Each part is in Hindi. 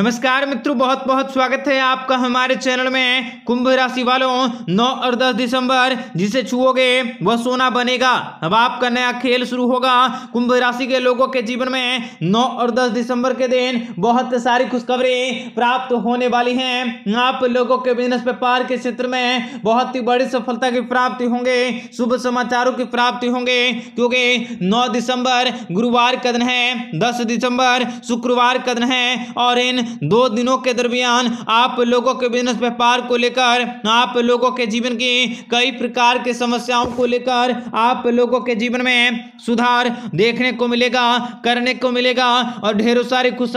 नमस्कार मित्रों बहुत बहुत स्वागत है आपका हमारे चैनल में कुंभ राशि वालों 9 और 10 दिसंबर जिसे छुओगे वह सोना बनेगा अब आपका नया खेल शुरू होगा कुंभ राशि के लोगों के जीवन में 9 और 10 दिसंबर के दिन बहुत सारी खुशखबरी प्राप्त होने वाली हैं आप लोगों के बिजनेस व्यापार के क्षेत्र में बहुत ही बड़ी सफलता की प्राप्ति होंगे शुभ समाचारों की प्राप्ति होंगे क्योंकि नौ दिसंबर गुरुवार का दिन है दस दिसंबर शुक्रवार का दिन है और इन दो दिनों के दरमियान आप लोगों के बिजनेस व्यापार को लेकर आप लोगों के जीवन की कई प्रकार के समस्याओं को लेकर आप लोगों के जीवन में सुधार देखने को मिलेगा करने को मिलेगा और ढेरों सारी खुशखबरी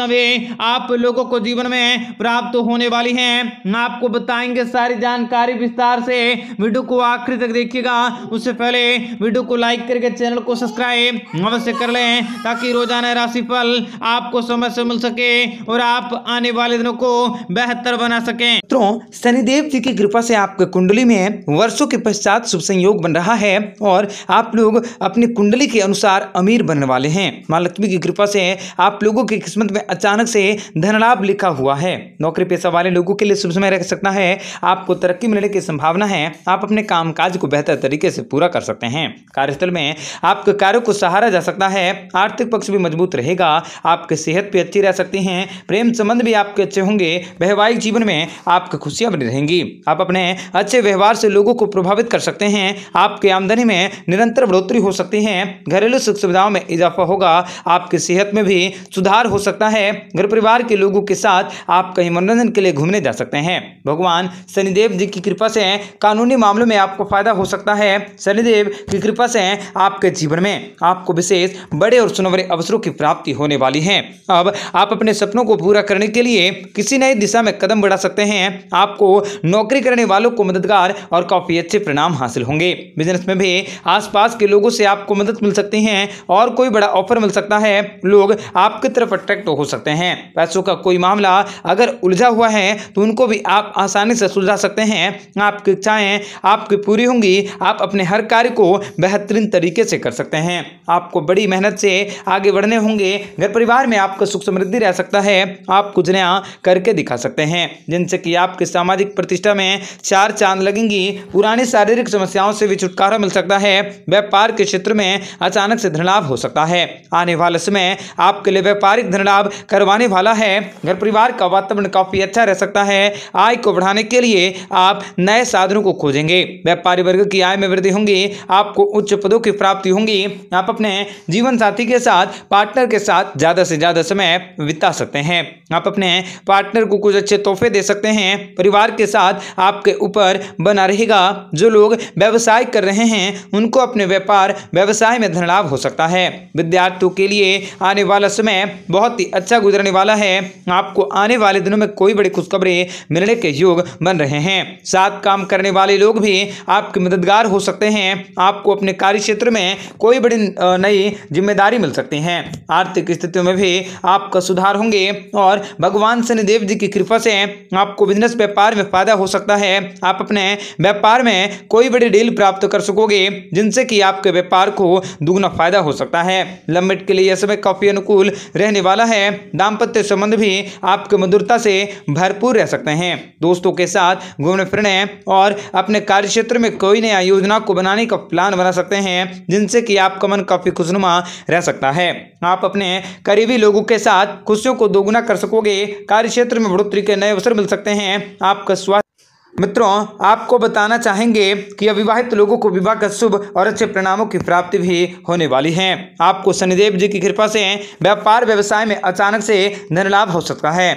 आप लोगों को जीवन में प्राप्त होने वाली हैं आपको बताएंगे सारी जानकारी विस्तार से वीडियो को आखिर तक देखिएगा उससे पहले वीडियो को लाइक करके चैनल को सब्सक्राइब अवश्य कर लें ताकि रोजाना राशिफल आपको समय से मिल सके और आप आने वाले दिनों को बेहतर बना सके मित्रों शनिदेव जी की कृपा से आपके कुंडली में वर्षों के पश्चात शुभ संयोग बन रहा है और आप लोग अपनी कुंडली के अनुसार अमीर बनने वाले हैं माँ लक्ष्मी की कृपा से आप लोगों की किस्मत में अचानक से धनलाभ लिखा हुआ है नौकरी पेशा वाले लोगों के लिए शुभ समय रह सकता है आपको तरक्की मिलने की संभावना है आप अपने काम को बेहतर तरीके से पूरा कर सकते हैं कार्यस्थल में आपके कार्यों को सहारा जा सकता है आर्थिक पक्ष भी मजबूत रहेगा आपकी सेहत भी अच्छी रह सकती है प्रेम संबंध भी आपके अच्छे होंगे वैवाहिक जीवन में आपकी खुशियां बनी रहेंगी आप अपने अच्छे व्यवहार से लोगों को प्रभावित कर सकते हैं आपकी आमदनी में निरंतर बढ़ोतरी हो सकती है घरेलू सुख सुविधाओं में इजाफा होगा आपकी सेहत में भी सुधार हो सकता है घर परिवार के लोगों के साथ आप कहीं मनोरंजन के लिए घूमने जा सकते हैं भगवान शनिदेव जी की कृपा से कानूनी मामलों में आपको फायदा हो सकता है शनिदेव की कृपा से आपके जीवन में आपको विशेष बड़े और सुनवरे अवसरों की प्राप्ति होने वाली है अब आप अपने सपनों को पूरा करने के लिए किसी नई दिशा में कदम बढ़ा सकते हैं आपको नौकरी करने वालों को मददगार और काफ़ी अच्छे परिणाम हासिल होंगे बिजनेस में भी आसपास के लोगों से आपको मदद मिल सकती है और कोई बड़ा ऑफर मिल सकता है लोग आपकी तरफ अट्रैक्ट हो सकते हैं पैसों का कोई मामला अगर उलझा हुआ है तो उनको भी आप आसानी से सुलझा सकते हैं आपकी इच्छाएं आपकी पूरी होंगी आप अपने हर कार्य को बेहतरीन तरीके से कर सकते हैं आपको बड़ी मेहनत से आगे बढ़ने होंगे घर परिवार में आपका सुख समृद्धि रह सकता है आप आप कुछ नया करके दिखा सकते हैं जिनसे कि आपके सामाजिक प्रतिष्ठा में चार चांद लगेंगी पुरानी शारीरिक समस्याओं से भी छुटकारा मिल सकता है व्यापार के क्षेत्र में अचानक से धन लाभ हो सकता है आने वाले समय आपके लिए व्यापारिक धन लाभ करवाने वाला है घर परिवार का वातावरण काफी अच्छा रह सकता है आय को बढ़ाने के लिए आप नए साधनों को खोजेंगे व्यापारी वर्ग की आय में वृद्धि होंगी आपको उच्च पदों की प्राप्ति होंगी आप अपने जीवन साथी के साथ पार्टनर के साथ ज्यादा से ज्यादा समय बिता सकते हैं आप अपने पार्टनर को कुछ अच्छे तोहफे दे सकते हैं परिवार के साथ आपके ऊपर बना रहेगा जो लोग व्यवसाय कर रहे हैं उनको अपने व्यापार व्यवसाय में धन लाभ हो सकता है विद्यार्थियों के लिए आने वाला समय बहुत ही अच्छा गुजरने वाला है आपको आने वाले दिनों में कोई बड़ी खुशखबरी मिलने के योग बन रहे हैं साथ काम करने वाले लोग भी आपके मददगार हो सकते हैं आपको अपने कार्य क्षेत्र में कोई बड़ी नई जिम्मेदारी मिल सकती है आर्थिक स्थितियों में भी आपका सुधार होंगे और भगवान शनिदेव जी की कृपा से आपको बिजनेस व्यापार में फायदा हो सकता है आप अपने व्यापार में कोई बड़ी डील प्राप्त कर सकोगे जिनसे कि आपके व्यापार को दुगना फायदा हो सकता है लंबिट के लिए यह समय काफी अनुकूल रहने वाला है दाम्पत्य संबंध भी आपके मधुरता से भरपूर रह सकते हैं दोस्तों के साथ घूमने फिरने और अपने कार्य क्षेत्र में कोई नया योजना को बनाने का प्लान बना सकते हैं जिनसे कि आपका मन काफी खुशनुमा रह सकता है आप अपने करीबी लोगों के साथ खुशियों को दोगुना कर सकते सकोगे कार्य क्षेत्र में बढ़ोतरी के नए अवसर मिल सकते हैं आपका स्वास्थ्य मित्रों आपको बताना चाहेंगे कि अविवाहित लोगों को विवाह का शुभ और अच्छे परिणामों की प्राप्ति भी होने वाली है आपको शनिदेव जी की कृपा से व्यापार व्यवसाय में अचानक से धन लाभ हो सकता है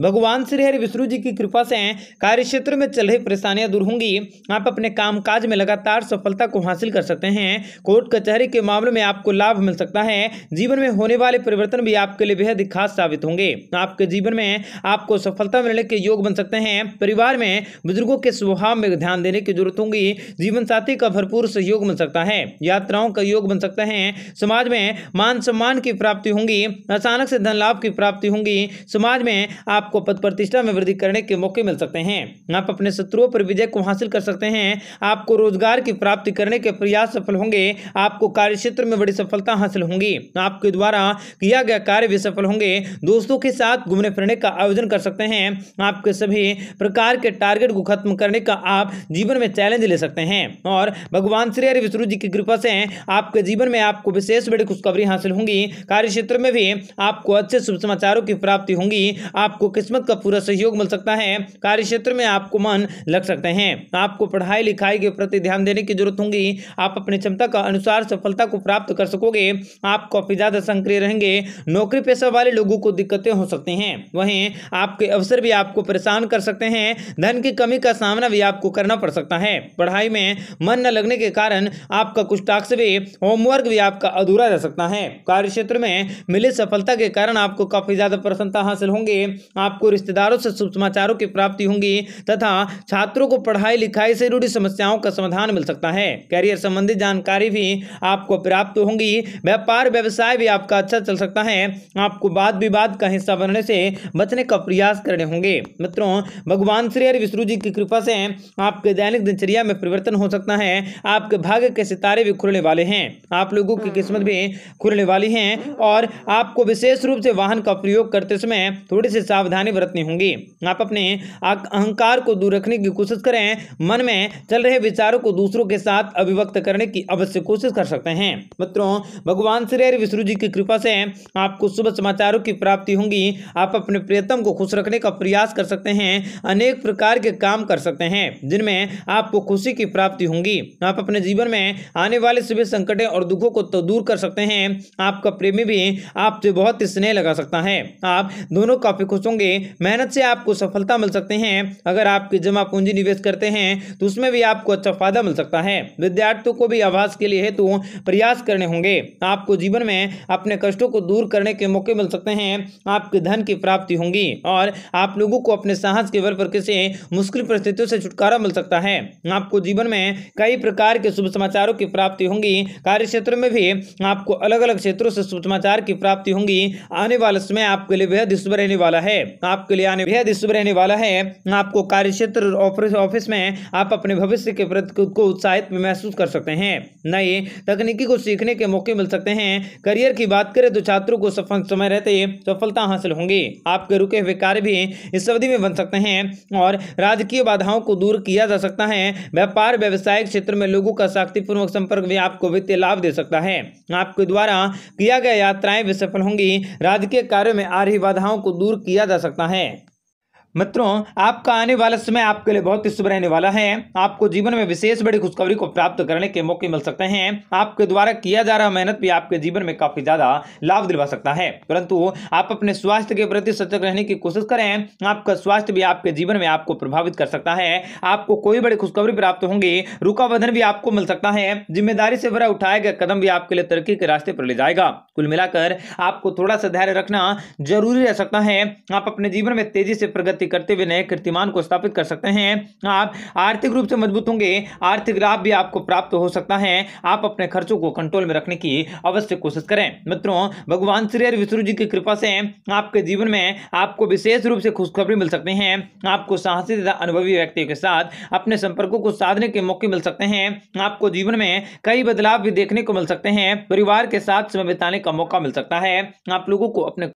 भगवान श्री हरि विष्णु जी की कृपा से कार्य क्षेत्र में चल रही परेशानियां दूर होंगी आप अपने काम काज में लगातार सफलता को हासिल कर सकते हैं कोर्ट कचहरी के मामलों में आपको लाभ मिल सकता है जीवन में होने वाले परिवर्तन भी आपके लिए बेहद खास साबित होंगे आपके जीवन में आपको सफलता मिलने के योग बन सकते हैं परिवार में बुजुर्गों के स्वभाव में ध्यान देने की जरूरत होगी जीवन साथी का भरपूर सहयोग बन सकता है यात्राओं का योग बन सकता है समाज में मान सम्मान की प्राप्ति होंगी अचानक से धन लाभ की प्राप्ति होंगी समाज में आपको पद प्रतिष्ठा में वृद्धि करने के मौके मिल सकते हैं आप अपने शत्रुओं पर विजय को हासिल कर सकते हैं आपको रोजगार की प्राप्ति करने के प्रयास सफल होंगे आपको कार्य क्षेत्र में बड़ी सफलता हासिल होंगी आपके द्वारा किया गया कार्य भी सफल होंगे दोस्तों के साथ घूमने फिरने का आयोजन कर सकते हैं आपके सभी प्रकार के टारगेट को खत्म करने का आप जीवन में चैलेंज ले सकते हैं और भगवान श्री हरि विष्णु जी की कृपा से आपके जीवन में आपको विशेष बड़ी खुशखबरी हासिल होंगी कार्य क्षेत्र में भी आपको अच्छे शुभ समाचारों की प्राप्ति होंगी आपको किस्मत का पूरा सहयोग मिल सकता है कार्य क्षेत्र में आपको मन लग सकते हैं आपको पढ़ाई लिखाई के प्रति ध्यान देने की जरूरत होगी आप अपनी क्षमता का अनुसार सफलता को प्राप्त कर सकोगे आप काफी ज्यादा सक्रिय रहेंगे नौकरी पेशा वाले लोगों को दिक्कतें हो सकती हैं वहीं आपके अवसर भी आपको परेशान कर सकते हैं धन की कमी कमी का सामना भी आपको करना पड़ सकता है पढ़ाई में मन न लगने के कारण आपका कुछ टास्क भी होमवर्क भी आपका अधूरा रह सकता है कार्य क्षेत्र में मिली सफलता के कारण आपको काफी ज्यादा प्रसन्नता हासिल होंगे आपको रिश्तेदारों से शुभ समाचारों की प्राप्ति होंगी तथा छात्रों को पढ़ाई लिखाई से जुड़ी समस्याओं का समाधान मिल सकता है करियर संबंधी जानकारी भी आपको प्राप्त होंगी व्यापार व्यवसाय भी आपका अच्छा चल सकता है आपको वाद विवाद का हिस्सा बनने से बचने का प्रयास करने होंगे मित्रों भगवान श्री हरि विष्णु जी जी की कृपा से आपके दैनिक दिनचर्या में परिवर्तन हो सकता है आपके भाग्य के सितारे भी खुलने वाले हैं आप लोगों की किस्मत भी खुलने वाली है और आपको विशेष रूप से वाहन का प्रयोग करते समय थोड़ी सी सावधानी बरतनी होगी आप अपने अहंकार को दूर रखने की कोशिश करें मन में चल रहे विचारों को दूसरों के साथ अभिव्यक्त करने की अवश्य कोशिश कर सकते हैं मित्रों भगवान श्री हरि विष्णु जी की कृपा से आपको शुभ समाचारों की प्राप्ति होगी आप अपने प्रियतम को खुश रखने का प्रयास कर सकते हैं अनेक प्रकार के कार्य काम कर सकते हैं जिनमें आपको खुशी की प्राप्ति होंगी आप अपने जीवन में आने वाले सभी संकटे और दुखों को तो दूर कर सकते हैं आपका प्रेमी भी आपसे बहुत स्नेह लगा सकता है आप दोनों काफी खुश होंगे मेहनत से आपको सफलता मिल सकते हैं अगर आपकी जमा पूंजी निवेश करते हैं तो उसमें भी आपको अच्छा फायदा मिल सकता है विद्यार्थियों को भी आवास के लिए हेतु तो प्रयास करने होंगे आपको जीवन में अपने कष्टों को दूर करने के मौके मिल सकते हैं आपके धन की प्राप्ति होंगी और आप लोगों को अपने साहस के बल पर किसी मुश्किल मुश्किल परिस्थितियों से छुटकारा मिल सकता है आपको जीवन में कई प्रकार के शुभ समाचारों की प्राप्ति होंगी कार्य क्षेत्र में भी आपको अलग अलग क्षेत्रों से शुभ समाचार की प्राप्ति होंगी आने वाले समय आपके लिए बेहद शुभ रहने वाला है आपके लिए आने बेहद शुभ रहने वाला है आपको कार्य क्षेत्र ऑफिस में आप अपने भविष्य के प्रति खुद को उत्साहित महसूस कर सकते हैं नए तकनीकी को सीखने के मौके मिल सकते हैं करियर की बात करें तो छात्रों को सफल समय रहते सफलता हासिल होंगी आपके रुके हुए कार्य भी इस अवधि में बन सकते हैं और राज्य सांख्यिकीय बाधाओं को दूर किया जा सकता है व्यापार व्यवसाय क्षेत्र में लोगों का शक्तिपूर्वक संपर्क भी आपको वित्तीय लाभ दे सकता है आपके द्वारा किया गया यात्राएं भी सफल होंगी राजकीय कार्यों में आ रही बाधाओं को दूर किया जा सकता है मित्रों आपका आने वाला समय आपके लिए बहुत ही शुभ रहने वाला है आपको जीवन में विशेष बड़ी खुशखबरी को प्राप्त करने के मौके मिल सकते हैं आपके द्वारा किया जा रहा मेहनत भी आपके जीवन में काफी ज्यादा लाभ दिलवा सकता है परंतु आप अपने स्वास्थ्य के प्रति सजग रहने की कोशिश करें आपका स्वास्थ्य भी आपके जीवन में आपको प्रभावित कर सकता है आपको कोई बड़ी खुशखबरी प्राप्त होंगी बधन भी आपको मिल सकता है जिम्मेदारी से भरा उठाए गए कदम भी आपके लिए तरक्की के रास्ते पर ले जाएगा कुल मिलाकर आपको थोड़ा सा धैर्य रखना जरूरी रह सकता है आप अपने जीवन में तेजी से प्रगति करते हुए नए कीर्तिमान को स्थापित कर सकते हैं आप आर्थिक रूप से मजबूत होंगे आर्थिक लाभ भी आपको प्राप्त हो सकता है आप अपने खर्चों को कंट्रोल में रखने की अवश्य कोशिश करें मित्रों भगवान श्री विष्णु जी की कृपा से आपके जीवन में आपको विशेष रूप से खुशखबरी मिल सकती है आपको साहसी तथा अनुभवी व्यक्तियों के साथ अपने संपर्कों को साधने के मौके मिल सकते हैं आपको जीवन में कई बदलाव भी देखने को मिल सकते हैं परिवार के साथ समय बिताने का मौका मिल सकता है आप लोगों को अपने